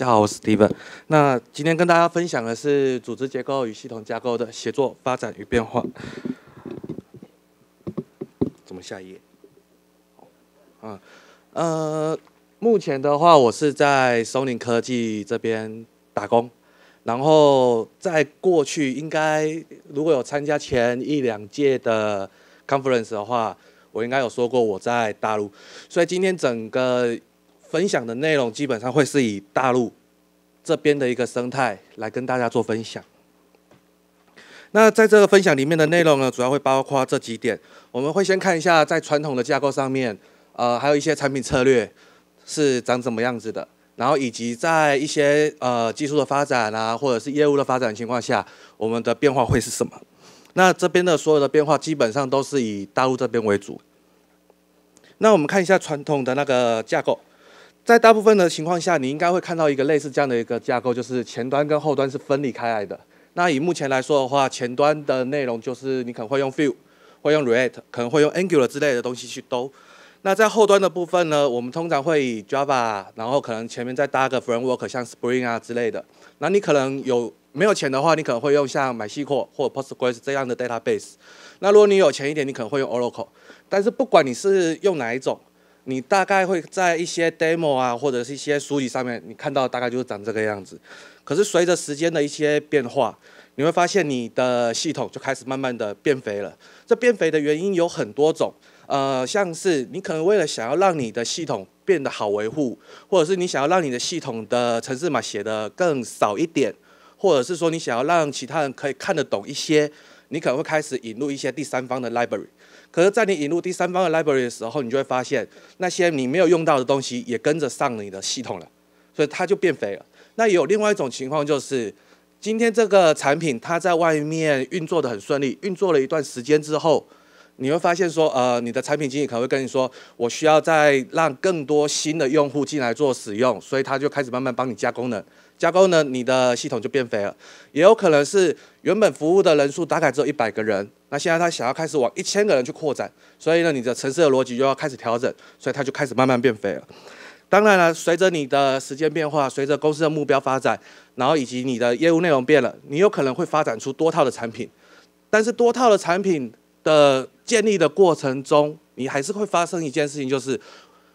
大家好，我是 Steven。那今天跟大家分享的是组织结构与系统架构的协作发展与变化。怎么下一页？啊，呃，目前的话，我是在松林科技这边打工。然后，在过去应该如果有参加前一两届的 conference 的话，我应该有说过我在大陆。所以今天整个。分享的内容基本上会是以大陆这边的一个生态来跟大家做分享。那在这个分享里面的内容呢，主要会包括这几点。我们会先看一下在传统的架构上面，呃，还有一些产品策略是长怎么样子的，然后以及在一些呃技术的发展啊，或者是业务的发展情况下，我们的变化会是什么？那这边的所有的变化基本上都是以大陆这边为主。那我们看一下传统的那个架构。在大部分的情况下，你应该会看到一个类似这样的一个架构，就是前端跟后端是分离开来的。那以目前来说的话，前端的内容就是你可能会用 Vue，会用 React，可能会用 Angular 之类的东西去兜。那在后端的部分呢，我们通常会以 Java，然后可能前面再搭个 Framework，像 Spring 啊之类的。那你可能有没有钱的话，你可能会用像 MySQL 或者 p o s t g r e s 这样的 Database。那如果你有钱一点，你可能会用 Oracle。但是不管你是用哪一种。你大概会在一些 demo 啊，或者是一些书籍上面，你看到大概就是长这个样子。可是随着时间的一些变化，你会发现你的系统就开始慢慢的变肥了。这变肥的原因有很多种，呃，像是你可能为了想要让你的系统变得好维护，或者是你想要让你的系统的程式码写的更少一点，或者是说你想要让其他人可以看得懂一些，你可能会开始引入一些第三方的 library。可是，在你引入第三方的 library 的时候，你就会发现那些你没有用到的东西也跟着上你的系统了，所以它就变肥了。那也有另外一种情况，就是今天这个产品它在外面运作的很顺利，运作了一段时间之后，你会发现说，呃，你的产品经理可能会跟你说，我需要再让更多新的用户进来做使用，所以他就开始慢慢帮你加功能。架构呢，你的系统就变肥了，也有可能是原本服务的人数，大概只有一百个人，那现在他想要开始往一千个人去扩展，所以呢，你的城市的逻辑就要开始调整，所以它就开始慢慢变肥了。当然了，随着你的时间变化，随着公司的目标发展，然后以及你的业务内容变了，你有可能会发展出多套的产品，但是多套的产品的建立的过程中，你还是会发生一件事情，就是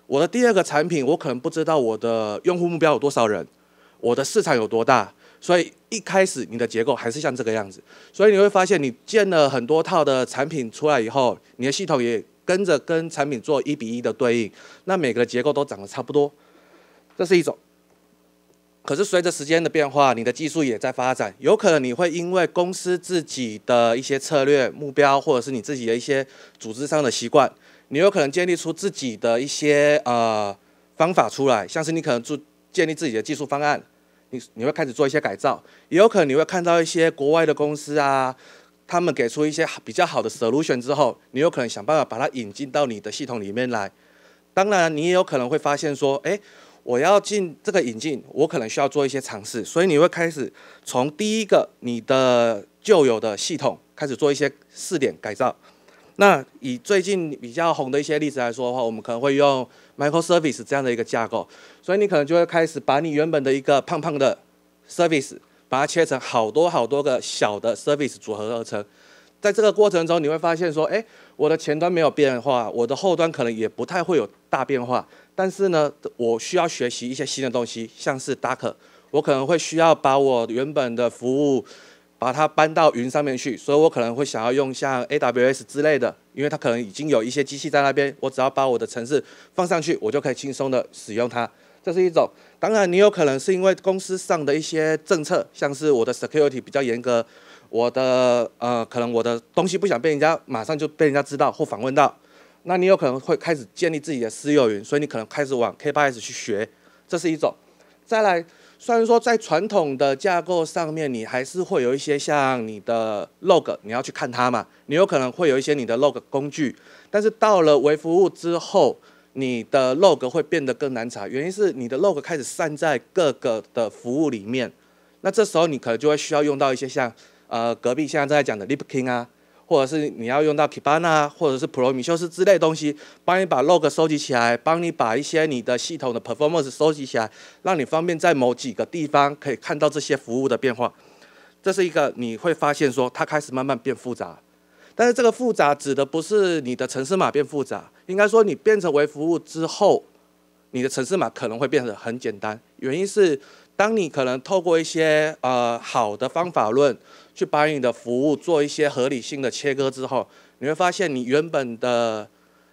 我的第二个产品，我可能不知道我的用户目标有多少人。我的市场有多大？所以一开始你的结构还是像这个样子，所以你会发现你建了很多套的产品出来以后，你的系统也跟着跟产品做一比一的对应，那每个结构都长得差不多，这是一种。可是随着时间的变化，你的技术也在发展，有可能你会因为公司自己的一些策略目标，或者是你自己的一些组织上的习惯，你有可能建立出自己的一些呃方法出来，像是你可能就建立自己的技术方案。你会开始做一些改造，也有可能你会看到一些国外的公司啊，他们给出一些比较好的 solution 之后，你有可能想办法把它引进到你的系统里面来。当然，你也有可能会发现说，哎，我要进这个引进，我可能需要做一些尝试，所以你会开始从第一个你的旧有的系统开始做一些试点改造。那以最近比较红的一些例子来说的话，我们可能会用。Microservice 这样的一个架构，所以你可能就会开始把你原本的一个胖胖的 service，把它切成好多好多个小的 service 组合而成。在这个过程中，你会发现说，哎，我的前端没有变化，我的后端可能也不太会有大变化，但是呢，我需要学习一些新的东西，像是 Docker，我可能会需要把我原本的服务。把它搬到云上面去，所以我可能会想要用像 AWS 之类的，因为它可能已经有一些机器在那边，我只要把我的城市放上去，我就可以轻松的使用它。这是一种。当然，你有可能是因为公司上的一些政策，像是我的 security 比较严格，我的呃，可能我的东西不想被人家马上就被人家知道或访问到，那你有可能会开始建立自己的私有云，所以你可能开始往 K8s 去学。这是一种。再来。虽然说在传统的架构上面，你还是会有一些像你的 log，你要去看它嘛，你有可能会有一些你的 log 工具，但是到了微服务之后，你的 log 会变得更难查，原因是你的 log 开始散在各个的服务里面，那这时候你可能就会需要用到一些像呃隔壁现在正在讲的 l i p k i n g 啊。或者是你要用到 Kibana，或者是 Prometheus 之类东西，帮你把 log 收集起来，帮你把一些你的系统的 performance 收集起来，让你方便在某几个地方可以看到这些服务的变化。这是一个你会发现说它开始慢慢变复杂，但是这个复杂指的不是你的城市码变复杂，应该说你变成为服务之后，你的城市码可能会变得很简单。原因是当你可能透过一些呃好的方法论。去把你的服务做一些合理性的切割之后，你会发现你原本的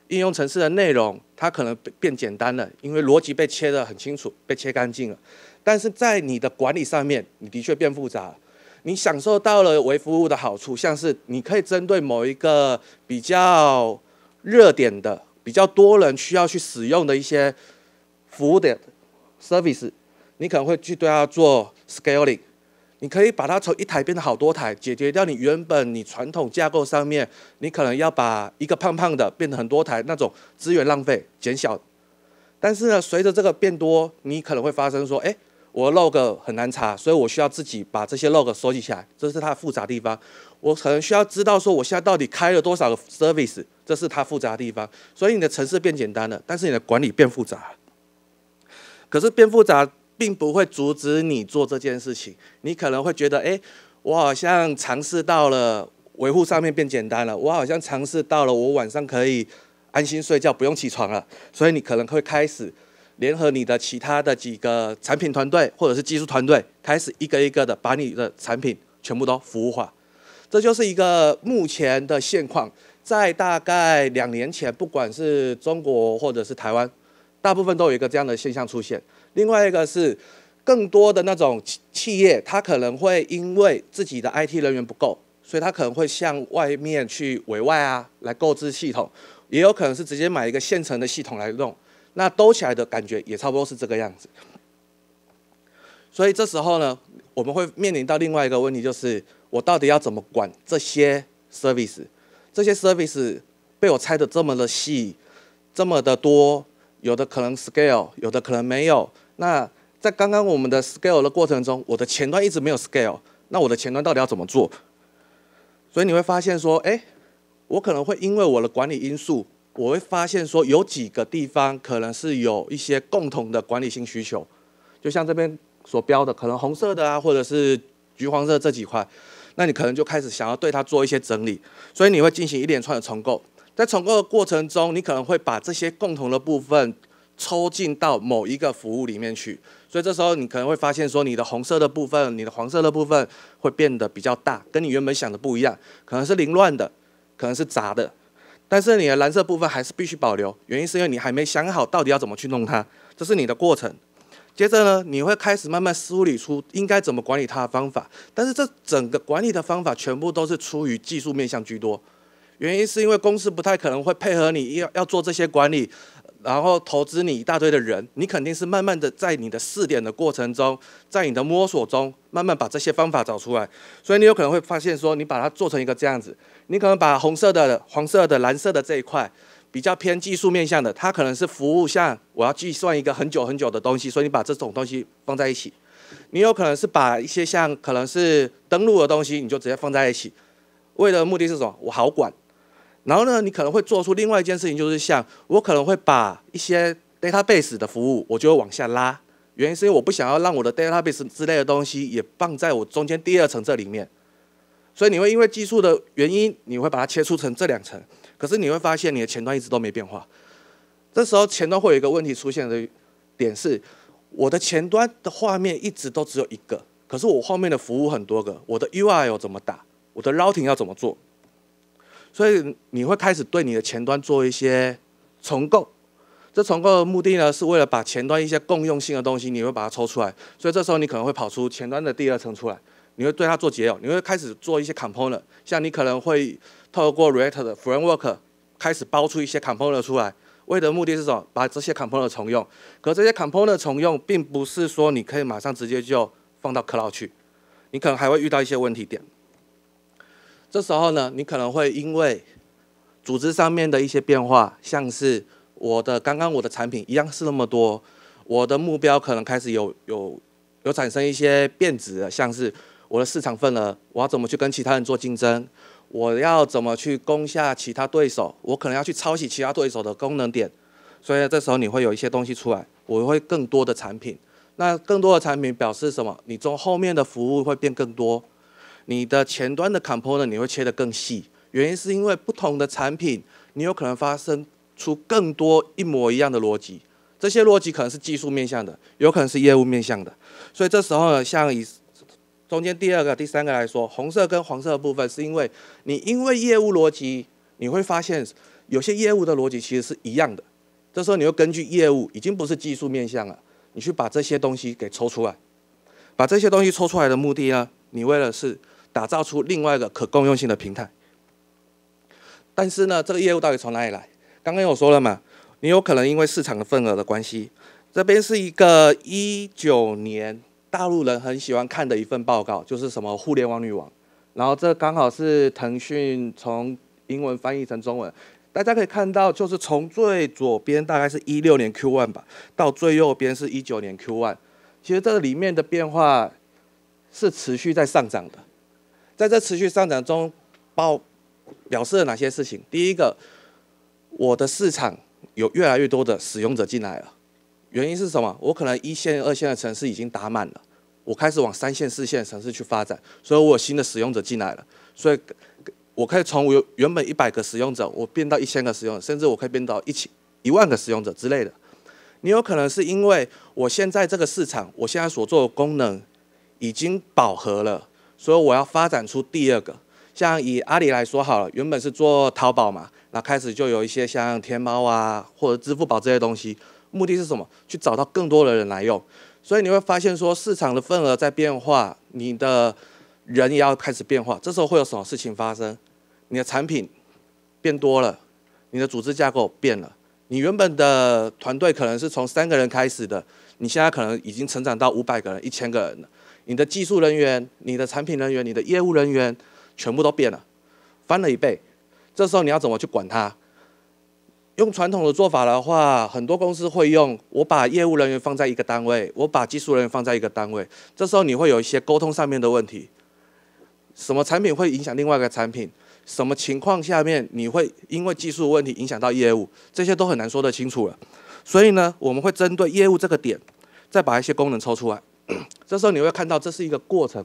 应用程式的内容，它可能变变简单了，因为逻辑被切得很清楚，被切干净了。但是在你的管理上面，你的确变复杂了。你享受到了微服务的好处，像是你可以针对某一个比较热点的、比较多人需要去使用的一些服务的 service，你可能会去对它做 scaling。你可以把它从一台变成好多台，解决掉你原本你传统架构上面，你可能要把一个胖胖的变成很多台那种资源浪费减小。但是呢，随着这个变多，你可能会发生说，哎，我的 log 很难查，所以我需要自己把这些 log 收集起来，这是它复杂地方。我可能需要知道说，我现在到底开了多少个 service，这是它复杂地方。所以你的程式变简单了，但是你的管理变复杂。可是变复杂。并不会阻止你做这件事情。你可能会觉得，哎，我好像尝试到了维护上面变简单了。我好像尝试到了，我晚上可以安心睡觉，不用起床了。所以你可能会开始联合你的其他的几个产品团队或者是技术团队，开始一个一个的把你的产品全部都服务化。这就是一个目前的现况。在大概两年前，不管是中国或者是台湾，大部分都有一个这样的现象出现。另外一个是，更多的那种企企业，它可能会因为自己的 IT 人员不够，所以它可能会向外面去委外啊，来购置系统，也有可能是直接买一个现成的系统来弄。那兜起来的感觉也差不多是这个样子。所以这时候呢，我们会面临到另外一个问题，就是我到底要怎么管这些 service？这些 service 被我拆的这么的细，这么的多，有的可能 scale，有的可能没有。那在刚刚我们的 scale 的过程中，我的前端一直没有 scale，那我的前端到底要怎么做？所以你会发现说，哎，我可能会因为我的管理因素，我会发现说，有几个地方可能是有一些共同的管理性需求，就像这边所标的，可能红色的啊，或者是橘黄色这几块，那你可能就开始想要对它做一些整理，所以你会进行一连串的重构。在重构的过程中，你可能会把这些共同的部分。抽进到某一个服务里面去，所以这时候你可能会发现，说你的红色的部分、你的黄色的部分会变得比较大，跟你原本想的不一样，可能是凌乱的，可能是杂的，但是你的蓝色部分还是必须保留。原因是因为你还没想好到底要怎么去弄它，这是你的过程。接着呢，你会开始慢慢梳理出应该怎么管理它的方法，但是这整个管理的方法全部都是出于技术面向居多，原因是因为公司不太可能会配合你要要做这些管理。然后投资你一大堆的人，你肯定是慢慢的在你的试点的过程中，在你的摸索中，慢慢把这些方法找出来。所以你有可能会发现说，你把它做成一个这样子，你可能把红色的、黄色的、蓝色的这一块比较偏技术面向的，它可能是服务像我要计算一个很久很久的东西，所以你把这种东西放在一起。你有可能是把一些像可能是登录的东西，你就直接放在一起，为了目的是什么？我好管。然后呢，你可能会做出另外一件事情，就是像我可能会把一些 database 的服务，我就会往下拉。原因是因为我不想要让我的 database 之类的东西也放在我中间第二层这里面。所以你会因为技术的原因，你会把它切出成这两层。可是你会发现，你的前端一直都没变化。这时候前端会有一个问题出现的点是，我的前端的画面一直都只有一个，可是我后面的服务很多个，我的 UI 要怎么打，我的 routing 要怎么做？所以你会开始对你的前端做一些重构，这重构的目的呢，是为了把前端一些共用性的东西，你会把它抽出来。所以这时候你可能会跑出前端的第二层出来，你会对它做解耦，你会开始做一些 component，像你可能会透过 React 的 framework 开始包出一些 component 出来，为的目的是什么？把这些 component 重用。可这些 component 重用，并不是说你可以马上直接就放到 Cloud 去，你可能还会遇到一些问题点。这时候呢，你可能会因为组织上面的一些变化，像是我的刚刚我的产品一样是那么多，我的目标可能开始有有有产生一些变质，像是我的市场份额，我要怎么去跟其他人做竞争？我要怎么去攻下其他对手？我可能要去抄袭其他对手的功能点，所以这时候你会有一些东西出来，我会更多的产品，那更多的产品表示什么？你从后面的服务会变更多。你的前端的 component 你会切得更细，原因是因为不同的产品，你有可能发生出更多一模一样的逻辑，这些逻辑可能是技术面向的，有可能是业务面向的，所以这时候呢，像以中间第二个、第三个来说，红色跟黄色部分是因为你因为业务逻辑，你会发现有些业务的逻辑其实是一样的，这时候你会根据业务已经不是技术面向了，你去把这些东西给抽出来，把这些东西抽出来的目的呢，你为了是。打造出另外一个可共用性的平台，但是呢，这个业务到底从哪里来？刚刚我说了嘛，你有可能因为市场的份额的关系。这边是一个一九年大陆人很喜欢看的一份报告，就是什么互联网女王。然后这刚好是腾讯从英文翻译成中文，大家可以看到，就是从最左边大概是一六年 Q one 吧，到最右边是一九年 Q one，其实这个里面的变化是持续在上涨的。在这持续上涨中，包表示了哪些事情？第一个，我的市场有越来越多的使用者进来了。原因是什么？我可能一线、二线的城市已经打满了，我开始往三线、四线城市去发展，所以我有新的使用者进来了。所以，我可以从我原本一百个使用者，我变到一千个使用者，甚至我可以变到一千一万个使用者之类的。你有可能是因为我现在这个市场，我现在所做的功能已经饱和了。所以我要发展出第二个，像以阿里来说好了，原本是做淘宝嘛，那开始就有一些像天猫啊或者支付宝这些东西，目的是什么？去找到更多的人来用。所以你会发现说，市场的份额在变化，你的人也要开始变化。这时候会有什么事情发生？你的产品变多了，你的组织架构变了，你原本的团队可能是从三个人开始的，你现在可能已经成长到五百个人、一千个人了。你的技术人员、你的产品人员、你的业务人员，全部都变了，翻了一倍。这时候你要怎么去管它？用传统的做法的话，很多公司会用我把业务人员放在一个单位，我把技术人员放在一个单位。这时候你会有一些沟通上面的问题，什么产品会影响另外一个产品？什么情况下面你会因为技术问题影响到业务？这些都很难说得清楚了。所以呢，我们会针对业务这个点，再把一些功能抽出来。这时候你会看到这是一个过程，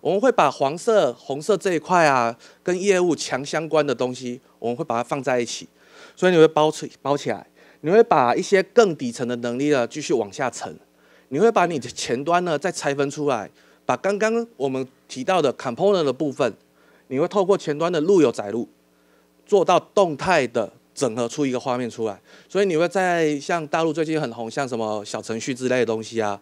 我们会把黄色、红色这一块啊，跟业务强相关的东西，我们会把它放在一起，所以你会包起包起来，你会把一些更底层的能力呢继续往下沉，你会把你的前端呢再拆分出来，把刚刚我们提到的 component 的部分，你会透过前端的路由载入，做到动态的整合出一个画面出来，所以你会在像大陆最近很红，像什么小程序之类的东西啊。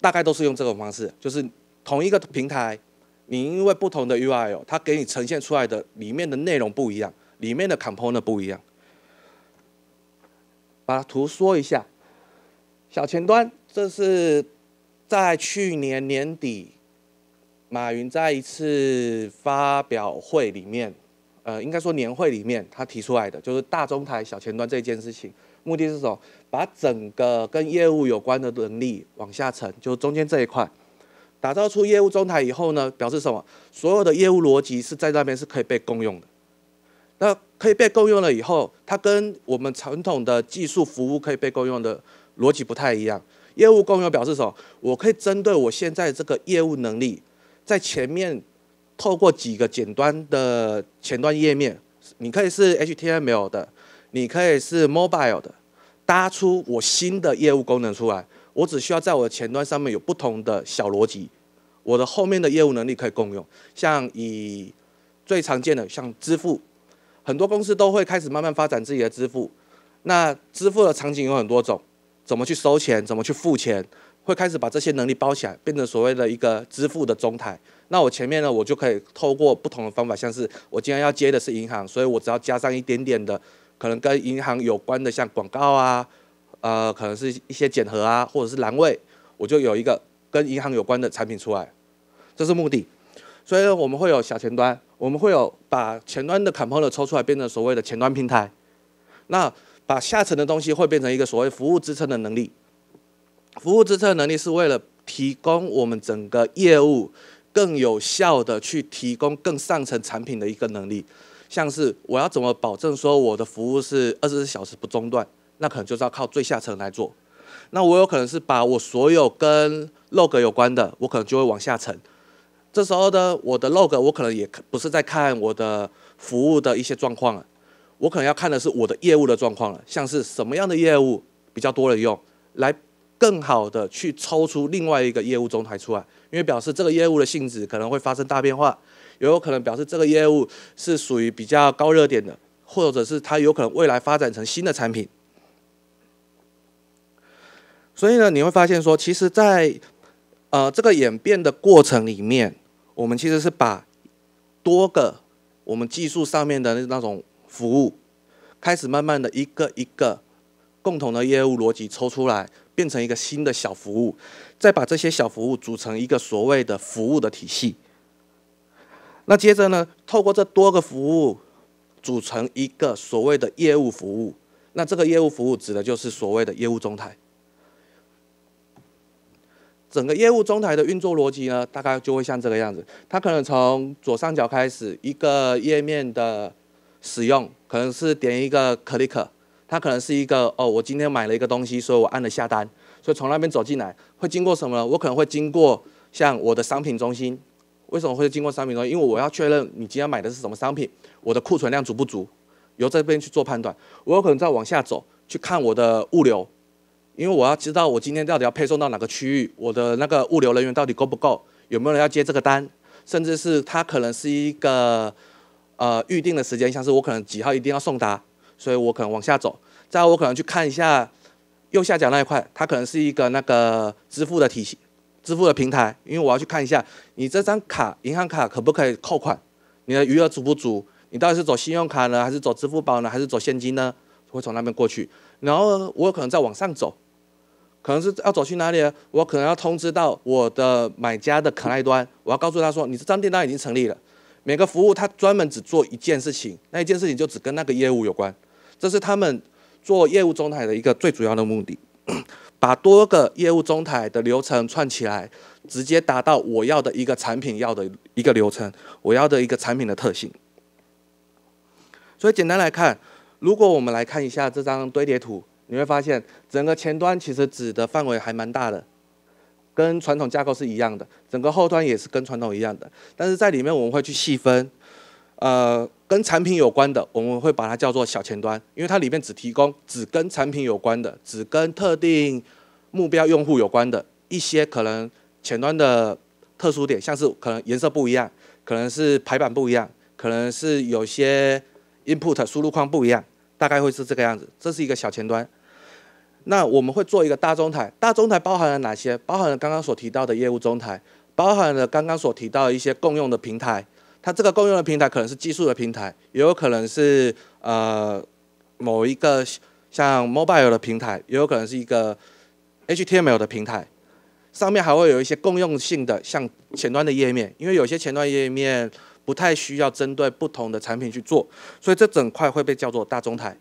大概都是用这种方式，就是同一个平台，你因为不同的 UI，它给你呈现出来的里面的内容不一样，里面的 Component 不一样。把图说一下，小前端，这是在去年年底，马云在一次发表会里面，呃，应该说年会里面，他提出来的就是大中台、小前端这件事情，目的是什么？把整个跟业务有关的能力往下沉，就中间这一块，打造出业务中台以后呢，表示什么？所有的业务逻辑是在那边是可以被共用的。那可以被共用了以后，它跟我们传统的技术服务可以被共用的逻辑不太一样。业务共用表示什么？我可以针对我现在这个业务能力，在前面透过几个简单的前端页面，你可以是 HTML 的，你可以是 Mobile 的。搭出我新的业务功能出来，我只需要在我的前端上面有不同的小逻辑，我的后面的业务能力可以共用。像以最常见的像支付，很多公司都会开始慢慢发展自己的支付。那支付的场景有很多种，怎么去收钱，怎么去付钱，会开始把这些能力包起来，变成所谓的一个支付的中台。那我前面呢，我就可以透过不同的方法，像是我今天要接的是银行，所以我只要加上一点点的。可能跟银行有关的，像广告啊，呃，可能是一些减核啊，或者是栏位，我就有一个跟银行有关的产品出来，这是目的。所以，我们会有小前端，我们会有把前端的 component 抽出来，变成所谓的前端平台。那把下层的东西会变成一个所谓服务支撑的能力。服务支撑的能力是为了提供我们整个业务更有效的去提供更上层产品的一个能力。像是我要怎么保证说我的服务是二十四小时不中断，那可能就是要靠最下层来做。那我有可能是把我所有跟 log 有关的，我可能就会往下沉。这时候呢，我的 log 我可能也不是在看我的服务的一些状况了，我可能要看的是我的业务的状况了。像是什么样的业务比较多人用，来更好的去抽出另外一个业务中台出来，因为表示这个业务的性质可能会发生大变化。也有可能表示这个业务是属于比较高热点的，或者是它有可能未来发展成新的产品。所以呢，你会发现说，其实，在呃这个演变的过程里面，我们其实是把多个我们技术上面的那种服务，开始慢慢的一个一个共同的业务逻辑抽出来，变成一个新的小服务，再把这些小服务组成一个所谓的服务的体系。那接着呢？透过这多个服务组成一个所谓的业务服务，那这个业务服务指的就是所谓的业务中台。整个业务中台的运作逻辑呢，大概就会像这个样子。它可能从左上角开始一个页面的使用，可能是点一个 click，它可能是一个哦，我今天买了一个东西，所以我按了下单，所以从那边走进来，会经过什么？呢？我可能会经过像我的商品中心。为什么会经过商品呢？因为我要确认你今天买的是什么商品，我的库存量足不足，由这边去做判断。我有可能再往下走，去看我的物流，因为我要知道我今天到底要配送到哪个区域，我的那个物流人员到底够不够，有没有人要接这个单，甚至是它可能是一个呃预定的时间，像是我可能几号一定要送达，所以我可能往下走。再我可能去看一下右下角那一块，它可能是一个那个支付的体系。支付的平台，因为我要去看一下你这张卡，银行卡可不可以扣款？你的余额足不足？你到底是走信用卡呢，还是走支付宝呢，还是走现金呢？会从那边过去，然后我有可能再往上走，可能是要走去哪里？我可能要通知到我的买家的可爱端，我要告诉他说，你这张订单已经成立了。每个服务他专门只做一件事情，那一件事情就只跟那个业务有关，这是他们做业务中台的一个最主要的目的。把多个业务中台的流程串起来，直接达到我要的一个产品要的一个流程，我要的一个产品的特性。所以简单来看，如果我们来看一下这张堆叠图，你会发现整个前端其实指的范围还蛮大的，跟传统架构是一样的。整个后端也是跟传统一样的，但是在里面我们会去细分。呃，跟产品有关的，我们会把它叫做小前端，因为它里面只提供只跟产品有关的，只跟特定目标用户有关的一些可能前端的特殊点，像是可能颜色不一样，可能是排版不一样，可能是有些 input 输入框不一样，大概会是这个样子。这是一个小前端。那我们会做一个大中台，大中台包含了哪些？包含了刚刚所提到的业务中台，包含了刚刚所提到的一些共用的平台。它这个共用的平台可能是技术的平台，也有可能是呃某一个像 mobile 的平台，也有可能是一个 HTML 的平台。上面还会有一些共用性的像前端的页面，因为有些前端页面不太需要针对不同的产品去做，所以这整块会被叫做大中台。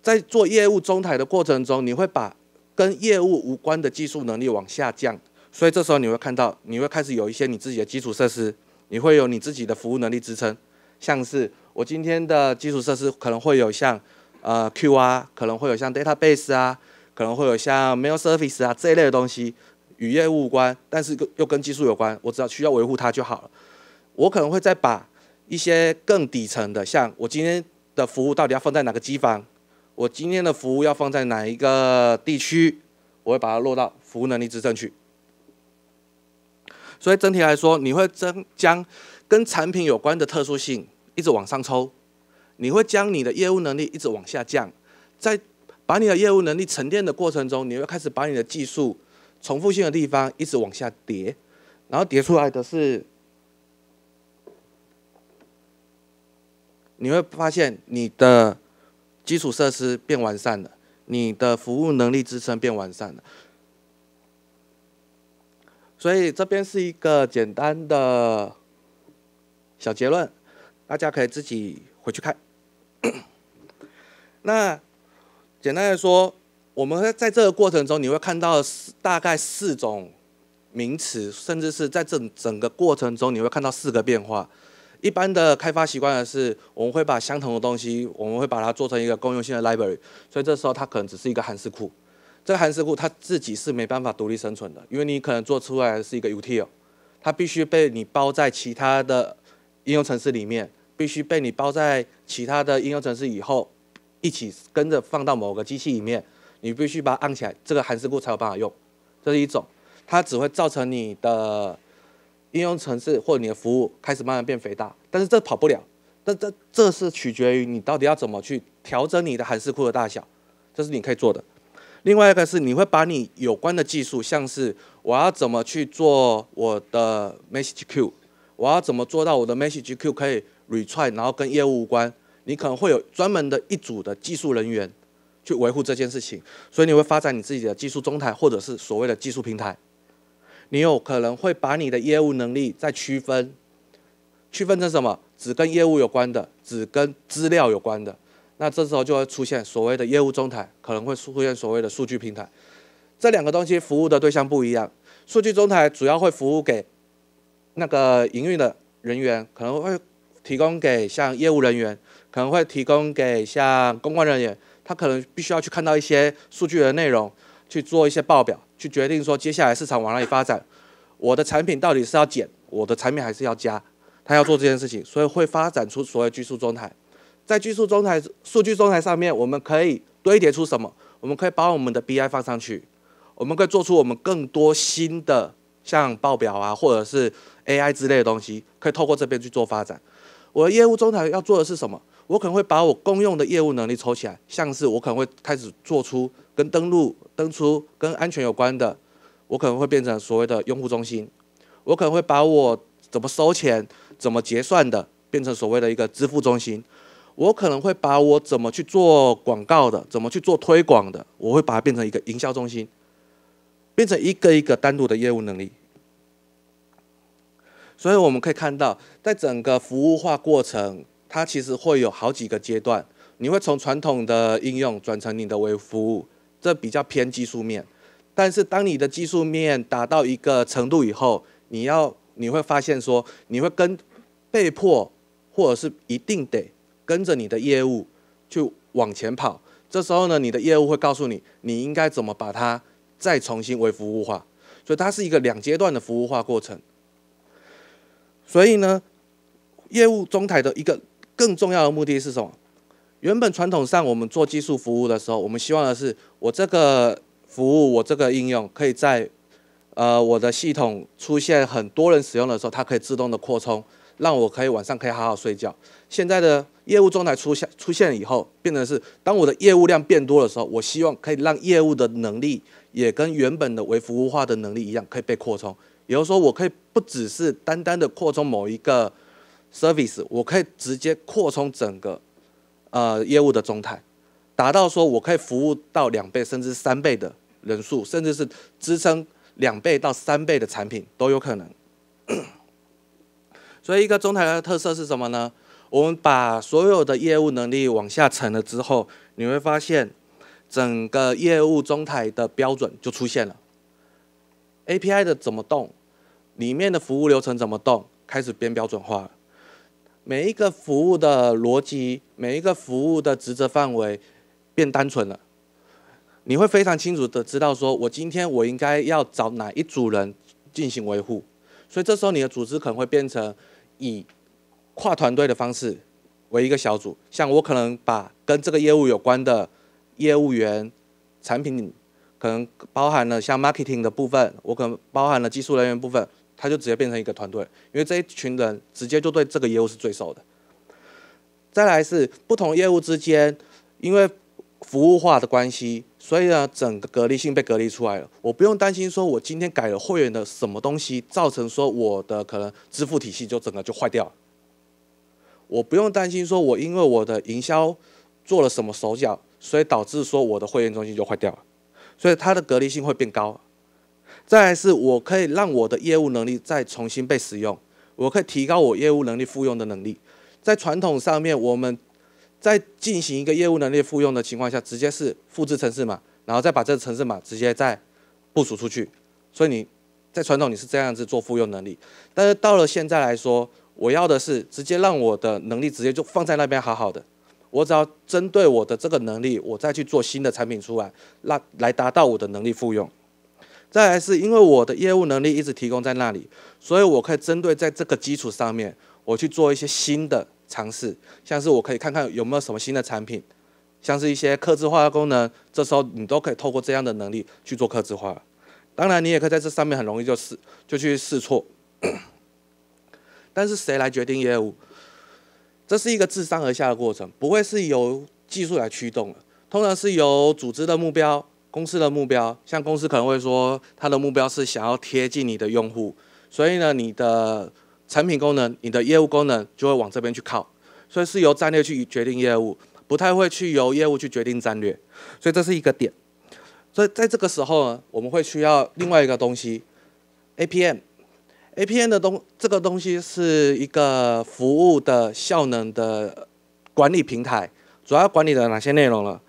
在做业务中台的过程中，你会把跟业务无关的技术能力往下降，所以这时候你会看到，你会开始有一些你自己的基础设施。你会有你自己的服务能力支撑，像是我今天的基础设施可能会有像，呃，QR，可能会有像 database 啊，可能会有像 mail service 啊这一类的东西，与业务无关，但是又跟技术有关，我只要需要维护它就好了。我可能会再把一些更底层的，像我今天的服务到底要放在哪个机房，我今天的服务要放在哪一个地区，我会把它落到服务能力支撑去。所以整体来说，你会增将跟产品有关的特殊性一直往上抽，你会将你的业务能力一直往下降，在把你的业务能力沉淀的过程中，你会开始把你的技术重复性的地方一直往下跌，然后叠出来的是，你会发现你的基础设施变完善了，你的服务能力支撑变完善了。所以这边是一个简单的小结论，大家可以自己回去看。那简单的说，我们在这个过程中你会看到大概四种名词，甚至是在整整个过程中你会看到四个变化。一般的开发习惯的是，我们会把相同的东西，我们会把它做成一个公用性的 library，所以这时候它可能只是一个函数库。这个韩式库它自己是没办法独立生存的，因为你可能做出来是一个 u t i l 它必须被你包在其他的应用程式里面，必须被你包在其他的应用程式以后一起跟着放到某个机器里面，你必须把它按起来，这个韩式库才有办法用。这是一种，它只会造成你的应用程式或者你的服务开始慢慢变肥大，但是这跑不了。但这这是取决于你到底要怎么去调整你的韩式库的大小，这是你可以做的。另外一个是，你会把你有关的技术，像是我要怎么去做我的 message q 我要怎么做到我的 message q 可以 retry，然后跟业务无关，你可能会有专门的一组的技术人员去维护这件事情，所以你会发展你自己的技术中台或者是所谓的技术平台，你有可能会把你的业务能力再区分，区分成什么？只跟业务有关的，只跟资料有关的。那这时候就会出现所谓的业务中台，可能会出现所谓的数据平台。这两个东西服务的对象不一样。数据中台主要会服务给那个营运的人员，可能会提供给像业务人员，可能会提供给像公关人员。他可能必须要去看到一些数据的内容，去做一些报表，去决定说接下来市场往哪里发展，我的产品到底是要减，我的产品还是要加，他要做这件事情，所以会发展出所谓技术中台。在技术中台、数据中台上面，我们可以堆叠出什么？我们可以把我们的 BI 放上去，我们可以做出我们更多新的，像报表啊，或者是 AI 之类的东西，可以透过这边去做发展。我的业务中台要做的是什么？我可能会把我公用的业务能力抽起来，像是我可能会开始做出跟登录、登出、跟安全有关的，我可能会变成所谓的用户中心。我可能会把我怎么收钱、怎么结算的，变成所谓的一个支付中心。我可能会把我怎么去做广告的，怎么去做推广的，我会把它变成一个营销中心，变成一个一个单独的业务能力。所以我们可以看到，在整个服务化过程，它其实会有好几个阶段。你会从传统的应用转成你的微服务，这比较偏技术面。但是当你的技术面达到一个程度以后，你要你会发现说，你会跟被迫，或者是一定得。跟着你的业务去往前跑，这时候呢，你的业务会告诉你你应该怎么把它再重新为服务化，所以它是一个两阶段的服务化过程。所以呢，业务中台的一个更重要的目的是什么？原本传统上我们做技术服务的时候，我们希望的是我这个服务，我这个应用可以在呃我的系统出现很多人使用的时候，它可以自动的扩充。让我可以晚上可以好好睡觉。现在的业务状态出现出现以后，变成是当我的业务量变多的时候，我希望可以让业务的能力也跟原本的为服务化的能力一样，可以被扩充。也就是说，我可以不只是单单的扩充某一个 service，我可以直接扩充整个呃业务的状态，达到说我可以服务到两倍甚至三倍的人数，甚至是支撑两倍到三倍的产品都有可能。所以，一个中台的特色是什么呢？我们把所有的业务能力往下沉了之后，你会发现，整个业务中台的标准就出现了。API 的怎么动，里面的服务流程怎么动，开始变标准化。每一个服务的逻辑，每一个服务的职责范围变单纯了，你会非常清楚的知道，说我今天我应该要找哪一组人进行维护。所以，这时候你的组织可能会变成。以跨团队的方式为一个小组，像我可能把跟这个业务有关的业务员、产品，可能包含了像 marketing 的部分，我可能包含了技术人员部分，他就直接变成一个团队，因为这一群人直接就对这个业务是最熟的。再来是不同业务之间，因为服务化的关系。所以呢，整个隔离性被隔离出来了。我不用担心说，我今天改了会员的什么东西，造成说我的可能支付体系就整个就坏掉了。我不用担心说我因为我的营销做了什么手脚，所以导致说我的会员中心就坏掉了。所以它的隔离性会变高。再来是，我可以让我的业务能力再重新被使用，我可以提高我业务能力复用的能力。在传统上面，我们。在进行一个业务能力复用的情况下，直接是复制城市码，然后再把这个城市码直接再部署出去。所以你在传统你是这样子做复用能力，但是到了现在来说，我要的是直接让我的能力直接就放在那边好好的，我只要针对我的这个能力，我再去做新的产品出来，那来达到我的能力复用。再来是因为我的业务能力一直提供在那里，所以我可以针对在这个基础上面，我去做一些新的。尝试，像是我可以看看有没有什么新的产品，像是一些客制化的功能，这时候你都可以透过这样的能力去做客制化。当然，你也可以在这上面很容易就试，就去试错。但是谁来决定业务？这是一个自上而下的过程，不会是由技术来驱动的，通常是由组织的目标、公司的目标。像公司可能会说，它的目标是想要贴近你的用户，所以呢，你的。产品功能，你的业务功能就会往这边去靠，所以是由战略去决定业务，不太会去由业务去决定战略，所以这是一个点。所以在这个时候呢，我们会需要另外一个东西，APM。APM 的东这个东西是一个服务的效能的管理平台，主要管理的哪些内容呢？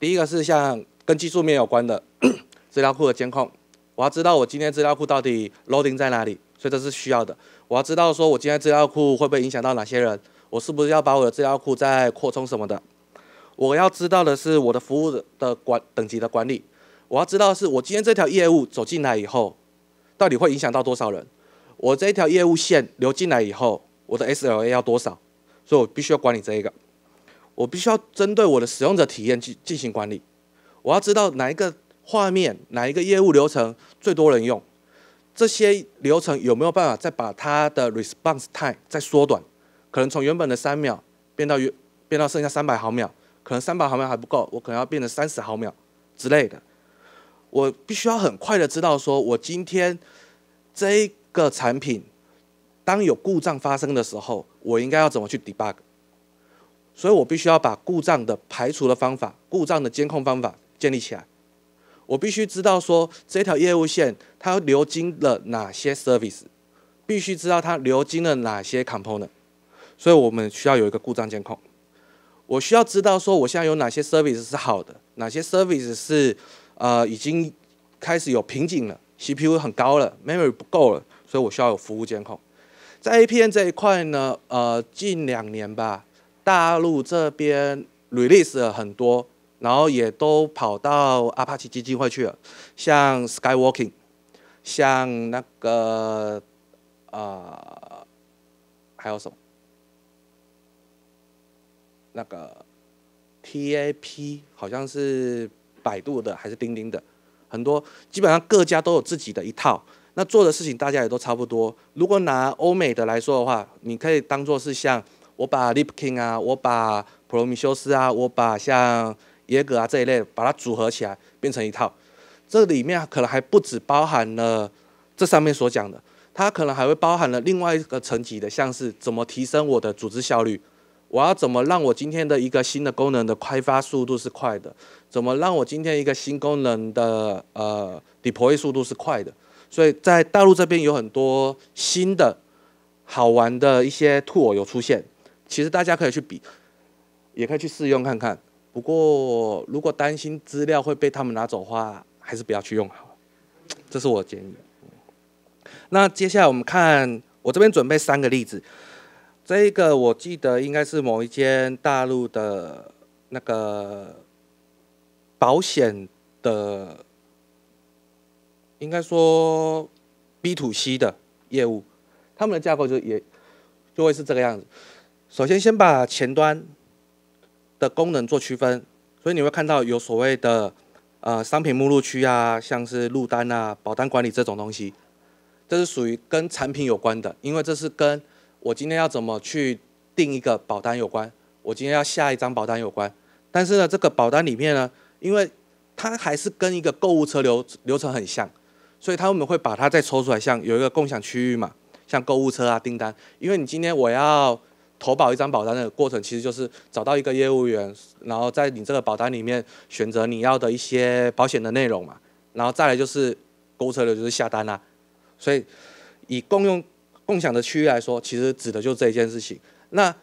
第一个是像跟技术面有关的，资料库的监控，我要知道我今天资料库到底 loading 在哪里，所以这是需要的。我要知道，说我今天资料库会不会影响到哪些人？我是不是要把我的资料库再扩充什么的？我要知道的是我的服务的管等级的管理。我要知道是我今天这条业务走进来以后，到底会影响到多少人？我这一条业务线流进来以后，我的 SLA 要多少？所以我必须要管理这一个。我必须要针对我的使用者体验进进行管理。我要知道哪一个画面、哪一个业务流程最多人用。这些流程有没有办法再把它的 response time 再缩短？可能从原本的三秒变到原变到剩下三百毫秒，可能三百毫秒还不够，我可能要变成三十毫秒之类的。我必须要很快的知道，说我今天这个产品当有故障发生的时候，我应该要怎么去 debug。所以我必须要把故障的排除的方法、故障的监控方法建立起来。我必须知道说这条业务线它流经了哪些 service，必须知道它流经了哪些 component，所以我们需要有一个故障监控。我需要知道说我现在有哪些 service 是好的，哪些 service 是呃已经开始有瓶颈了，CPU 很高了，memory 不够了，所以我需要有服务监控。在 a p n 这一块呢，呃，近两年吧，大陆这边 release 了很多。然后也都跑到阿帕奇基金会去了，像 Skywalking，像那个啊，还有什么？那个 TAP 好像是百度的还是钉钉的，很多基本上各家都有自己的一套。那做的事情大家也都差不多。如果拿欧美的来说的话，你可以当做是像我把 l i p k i n g 啊，我把普罗米修斯啊，我把像。野葛啊这一类，把它组合起来变成一套，这里面可能还不止包含了这上面所讲的，它可能还会包含了另外一个层级的，像是怎么提升我的组织效率，我要怎么让我今天的一个新的功能的开发速度是快的，怎么让我今天一个新功能的呃 deploy 速度是快的，所以在大陆这边有很多新的好玩的一些 tool 有出现，其实大家可以去比，也可以去试用看看。不过，如果担心资料会被他们拿走的话，还是不要去用好。这是我建议。那接下来我们看，我这边准备三个例子。这个我记得应该是某一间大陆的那个保险的，应该说 B to C 的业务，他们的架构就也就会是这个样子。首先先把前端。的功能做区分，所以你会看到有所谓的，呃，商品目录区啊，像是入单啊、保单管理这种东西，这是属于跟产品有关的，因为这是跟我今天要怎么去订一个保单有关，我今天要下一张保单有关。但是呢，这个保单里面呢，因为它还是跟一个购物车流流程很像，所以他们会把它再抽出来，像有一个共享区域嘛，像购物车啊、订单，因为你今天我要。投保一张保单的过程其实就是找到一个业务员，然后在你这个保单里面选择你要的一些保险的内容嘛，然后再来就是购车流就是下单啦。所以以共用共享的区域来说，其实指的就是这一件事情。那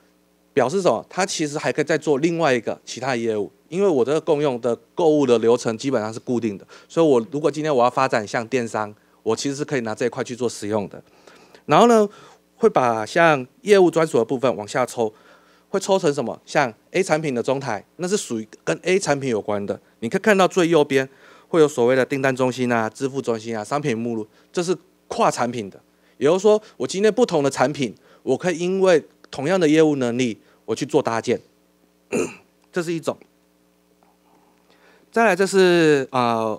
表示什么？它其实还可以再做另外一个其他业务，因为我这个共用的购物的流程基本上是固定的，所以我如果今天我要发展像电商，我其实是可以拿这一块去做使用的。然后呢？会把像业务专属的部分往下抽，会抽成什么？像 A 产品的中台，那是属于跟 A 产品有关的。你可以看到最右边会有所谓的订单中心啊、支付中心啊、商品目录，这是跨产品的。也就是说，我今天不同的产品，我可以因为同样的业务能力，我去做搭建，这是一种。再来，这是啊，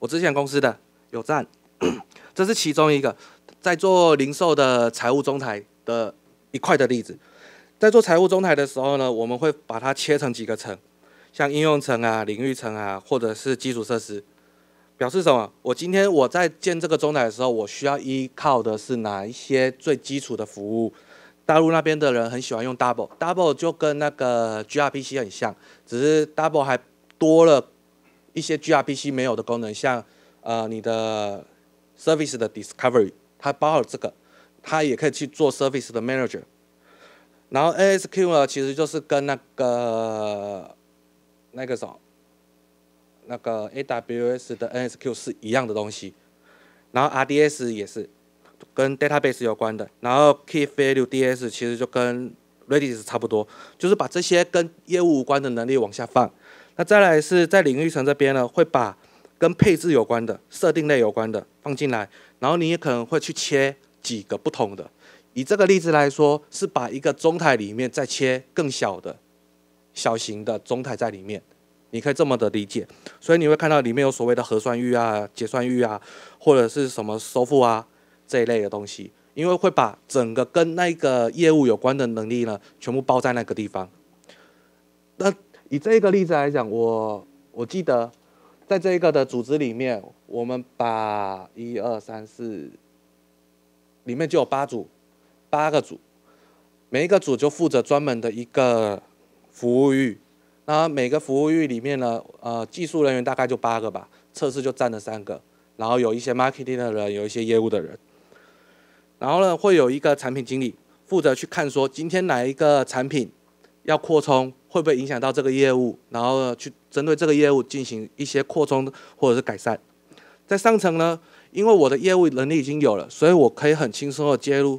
我之前公司的有赞，这是其中一个。在做零售的财务中台的一块的例子，在做财务中台的时候呢，我们会把它切成几个层，像应用层啊、领域层啊，或者是基础设施。表示什么？我今天我在建这个中台的时候，我需要依靠的是哪一些最基础的服务？大陆那边的人很喜欢用 Double，Double 就跟那个 gRPC 很像，只是 Double 还多了一些 gRPC 没有的功能，像呃你的 service 的 discovery。它包了这个，它也可以去做 service 的 manager。然后 N S Q 呢，其实就是跟那个那个什么那个 A W S 的 N S Q 是一样的东西。然后 R D S 也是跟 database 有关的。然后 Key Value D S 其实就跟 Redis 差不多，就是把这些跟业务无关的能力往下放。那再来是在领域层这边呢，会把跟配置有关的、设定类有关的放进来。然后你也可能会去切几个不同的，以这个例子来说，是把一个中台里面再切更小的小型的中台在里面，你可以这么的理解。所以你会看到里面有所谓的核算域啊、结算域啊，或者是什么收付啊这一类的东西，因为会把整个跟那个业务有关的能力呢，全部包在那个地方。那以这个例子来讲，我我记得。在这一个的组织里面，我们把一二三四里面就有八组，八个组，每一个组就负责专门的一个服务域。那每个服务域里面呢，呃，技术人员大概就八个吧，测试就占了三个，然后有一些 marketing 的人，有一些业务的人，然后呢，会有一个产品经理负责去看说今天哪一个产品要扩充，会不会影响到这个业务，然后去。针对这个业务进行一些扩充或者是改善，在上层呢，因为我的业务能力已经有了，所以我可以很轻松的接入，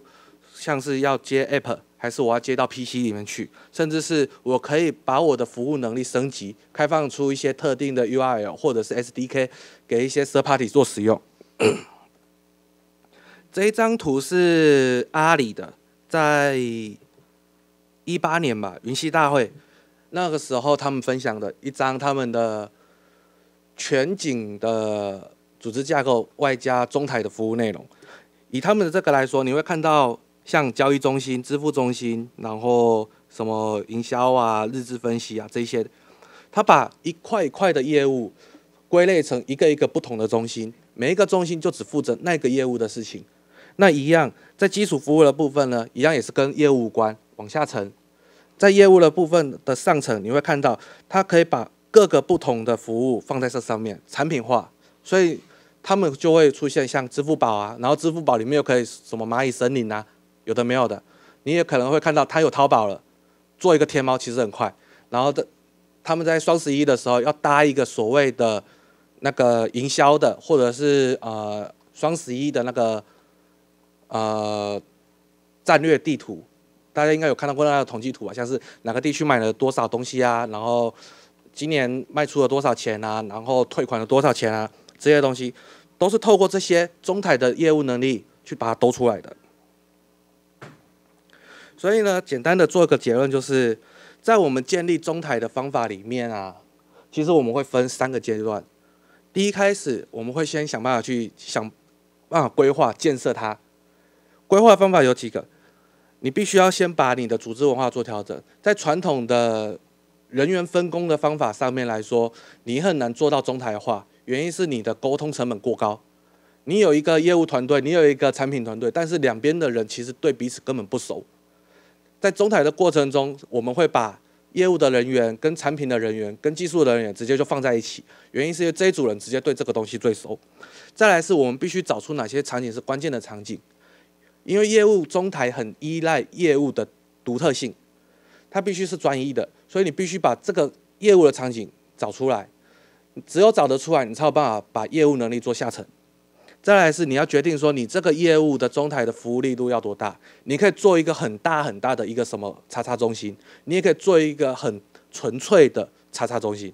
像是要接 App 还是我要接到 PC 里面去，甚至是我可以把我的服务能力升级，开放出一些特定的 URL 或者是 SDK 给一些 Third Party 做使用。这一张图是阿里的，在一八年吧，云栖大会。那个时候，他们分享的一张他们的全景的组织架构，外加中台的服务内容。以他们的这个来说，你会看到像交易中心、支付中心，然后什么营销啊、日志分析啊这些。他把一块一块的业务归类成一个一个不同的中心，每一个中心就只负责那个业务的事情。那一样，在基础服务的部分呢，一样也是跟业务无关，往下沉。在业务的部分的上层，你会看到它可以把各个不同的服务放在这上面产品化，所以他们就会出现像支付宝啊，然后支付宝里面又可以什么蚂蚁森林啊，有的没有的，你也可能会看到它有淘宝了，做一个天猫其实很快，然后的他们在双十一的时候要搭一个所谓的那个营销的，或者是呃双十一的那个呃战略地图。大家应该有看到过那家的统计图吧，像是哪个地区买了多少东西啊，然后今年卖出了多少钱啊，然后退款了多少钱啊，这些东西都是透过这些中台的业务能力去把它兜出来的。所以呢，简单的做一个结论，就是在我们建立中台的方法里面啊，其实我们会分三个阶段。第一开始，我们会先想办法去想办法规划建设它。规划方法有几个。你必须要先把你的组织文化做调整，在传统的人员分工的方法上面来说，你很难做到中台化，原因是你的沟通成本过高。你有一个业务团队，你有一个产品团队，但是两边的人其实对彼此根本不熟。在中台的过程中，我们会把业务的人员、跟产品的人员、跟技术人员直接就放在一起，原因是这一组人直接对这个东西最熟。再来是我们必须找出哪些场景是关键的场景。因为业务中台很依赖业务的独特性，它必须是专一的，所以你必须把这个业务的场景找出来，只有找得出来，你才有办法把业务能力做下沉。再来是你要决定说，你这个业务的中台的服务力度要多大？你可以做一个很大很大的一个什么叉叉中心，你也可以做一个很纯粹的叉叉中心。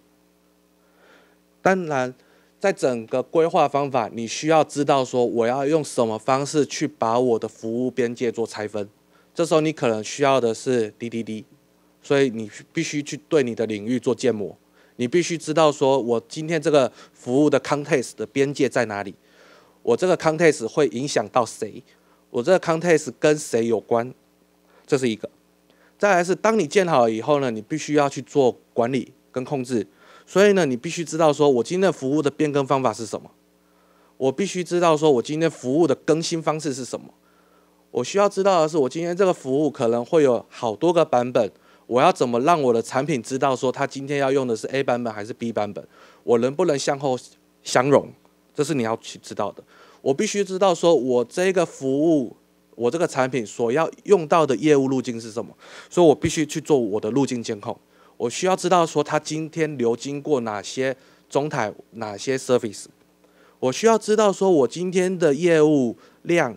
当然。在整个规划方法，你需要知道说我要用什么方式去把我的服务边界做拆分。这时候你可能需要的是滴滴滴，所以你必须去对你的领域做建模。你必须知道说，我今天这个服务的 context 的边界在哪里？我这个 context 会影响到谁？我这个 context 跟谁有关？这是一个。再来是当你建好以后呢，你必须要去做管理跟控制。所以呢，你必须知道说，我今天的服务的变更方法是什么？我必须知道说，我今天服务的更新方式是什么？我需要知道的是，我今天这个服务可能会有好多个版本，我要怎么让我的产品知道说，它今天要用的是 A 版本还是 B 版本？我能不能向后相容？这是你要去知道的。我必须知道说，我这个服务，我这个产品所要用到的业务路径是什么？所以我必须去做我的路径监控。我需要知道说他今天流经过哪些中台、哪些 service。我需要知道说我今天的业务量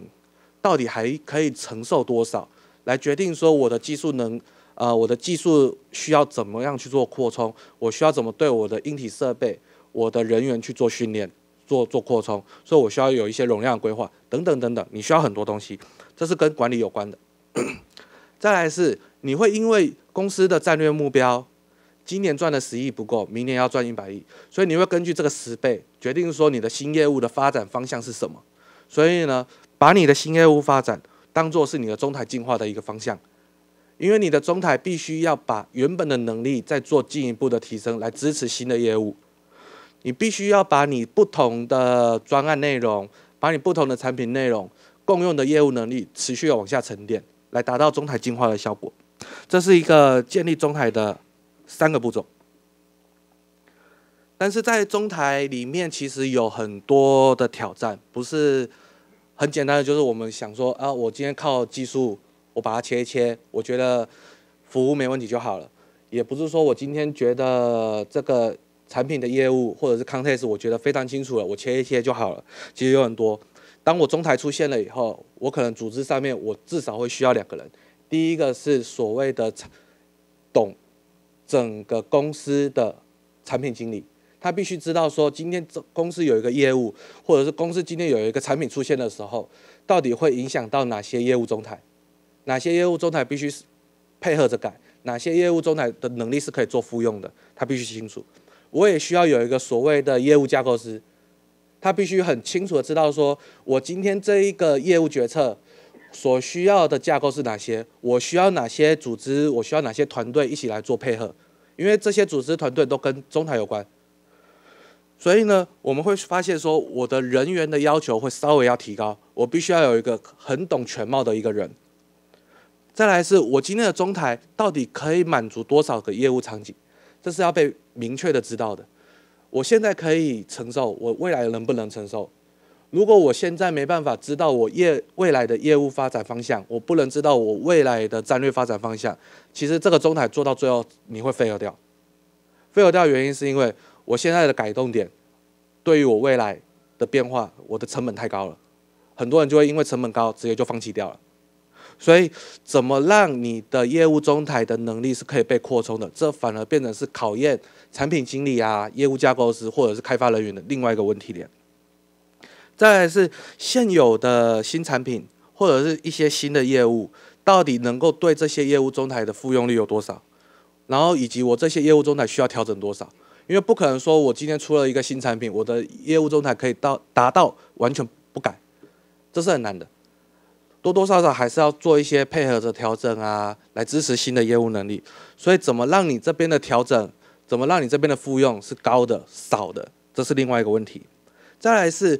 到底还可以承受多少，来决定说我的技术能啊，我的技术需要怎么样去做扩充？我需要怎么对我的硬体设备、我的人员去做训练、做做扩充？所以我需要有一些容量规划等等等等。你需要很多东西，这是跟管理有关的。再来是你会因为。公司的战略目标，今年赚的十亿不够，明年要赚一百亿，所以你会根据这个十倍决定说你的新业务的发展方向是什么。所以呢，把你的新业务发展当做是你的中台进化的一个方向，因为你的中台必须要把原本的能力再做进一步的提升，来支持新的业务。你必须要把你不同的专案内容，把你不同的产品内容共用的业务能力持续往下沉淀，来达到中台进化的效果。这是一个建立中台的三个步骤，但是在中台里面其实有很多的挑战，不是很简单的，就是我们想说啊，我今天靠技术，我把它切一切，我觉得服务没问题就好了，也不是说我今天觉得这个产品的业务或者是 context 我觉得非常清楚了，我切一切就好了。其实有很多，当我中台出现了以后，我可能组织上面我至少会需要两个人。第一个是所谓的懂整个公司的产品经理，他必须知道说，今天公司有一个业务，或者是公司今天有一个产品出现的时候，到底会影响到哪些业务中台，哪些业务中台必须是配合着改，哪些业务中台的能力是可以做复用的，他必须清楚。我也需要有一个所谓的业务架构师，他必须很清楚的知道说，我今天这一个业务决策。所需要的架构是哪些？我需要哪些组织？我需要哪些团队一起来做配合？因为这些组织团队都跟中台有关，所以呢，我们会发现说，我的人员的要求会稍微要提高。我必须要有一个很懂全貌的一个人。再来是，我今天的中台到底可以满足多少个业务场景？这是要被明确的知道的。我现在可以承受，我未来能不能承受？如果我现在没办法知道我业未来的业务发展方向，我不能知道我未来的战略发展方向。其实这个中台做到最后你会飞掉，飞掉原因是因为我现在的改动点对于我未来的变化，我的成本太高了，很多人就会因为成本高直接就放弃掉了。所以，怎么让你的业务中台的能力是可以被扩充的？这反而变成是考验产品经理啊、业务架构师或者是开发人员的另外一个问题点。再来是现有的新产品或者是一些新的业务，到底能够对这些业务中台的复用率有多少？然后以及我这些业务中台需要调整多少？因为不可能说我今天出了一个新产品，我的业务中台可以到达到完全不改，这是很难的。多多少少还是要做一些配合的调整啊，来支持新的业务能力。所以怎么让你这边的调整，怎么让你这边的复用是高的、少的，这是另外一个问题。再来是。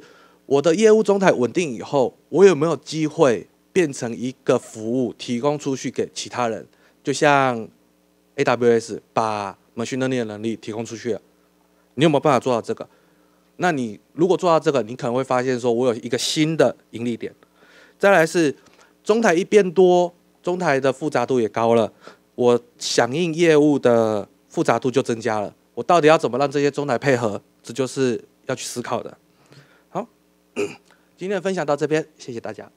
我的业务中台稳定以后，我有没有机会变成一个服务提供出去给其他人？就像 A W S 把 machine learning 的能力提供出去了，你有没有办法做到这个？那你如果做到这个，你可能会发现说，我有一个新的盈利点。再来是中台一变多，中台的复杂度也高了，我响应业务的复杂度就增加了。我到底要怎么让这些中台配合？这就是要去思考的。今天的分享到这边，谢谢大家。